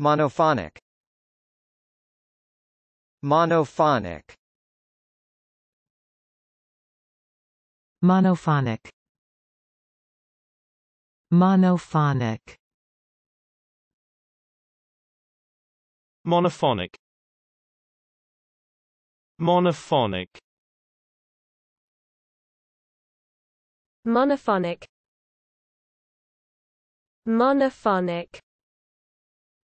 Monophonic Monophonic Monophonic Monophonic Monophonic Monophonic Monophonic Monophonic